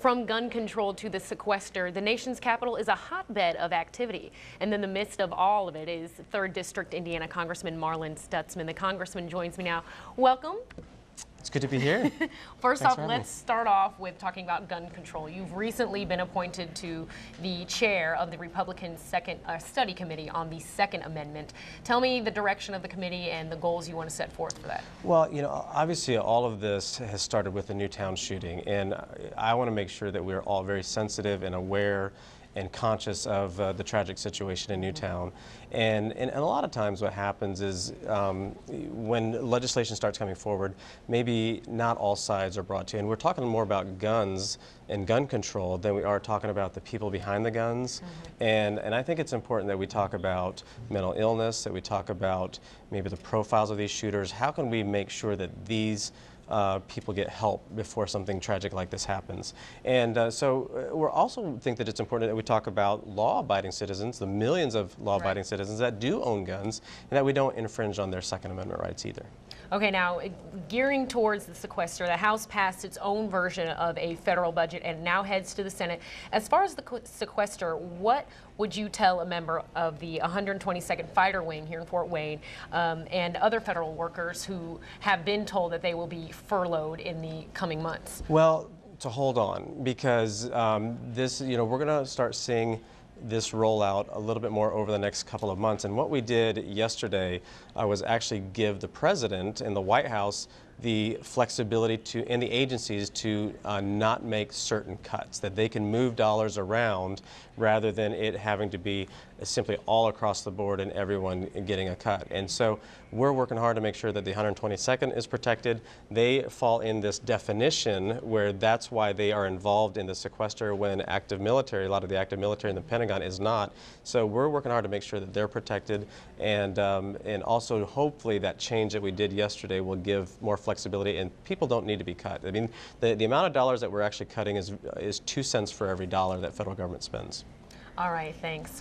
From gun control to the sequester, the nation's capital is a hotbed of activity. And in the midst of all of it is 3rd District Indiana Congressman Marlon Stutzman. The congressman joins me now. Welcome. It's good to be here. First Thanks off, let's me. start off with talking about gun control. You've recently been appointed to the chair of the Republican Second uh, Study Committee on the Second Amendment. Tell me the direction of the committee and the goals you want to set forth for that. Well, you know, obviously all of this has started with the Newtown shooting, and I want to make sure that we're all very sensitive and aware and conscious of uh, the tragic situation in Newtown. And, and, and, a lot of times what happens is um, when legislation starts coming forward, maybe not all sides are brought to. And we're talking more about guns and gun control than we are talking about the people behind the guns. Mm -hmm. And, and I think it's important that we talk about mental illness, that we talk about maybe the profiles of these shooters. How can we make sure that these uh, people get help before something tragic like this happens. And uh, so uh, we also think that it's important that we talk about law-abiding citizens, the millions of law-abiding right. citizens that do own guns, and that we don't infringe on their Second Amendment rights either. Okay, now gearing towards the sequester, the House passed its own version of a federal budget and now heads to the Senate. As far as the sequester, what would you tell a member of the 122nd Fighter Wing here in Fort Wayne um, and other federal workers who have been told that they will be furloughed in the coming months? Well, to hold on because um, this, you know, we're going to start seeing this rollout a little bit more over the next couple of months. And what we did yesterday uh, was actually give the president in the White House the flexibility to and the agencies to uh, not make certain cuts, that they can move dollars around rather than it having to be simply all across the board and everyone getting a cut. And so we're working hard to make sure that the 122nd is protected. They fall in this definition where that's why they are involved in the sequester when active military, a lot of the active military in the Pentagon is not. So we're working hard to make sure that they're protected and, um, and also hopefully that change that we did yesterday will give more flexibility and people don't need to be cut. I mean, the, the amount of dollars that we're actually cutting is, is two cents for every dollar that federal government spends. All right, thanks.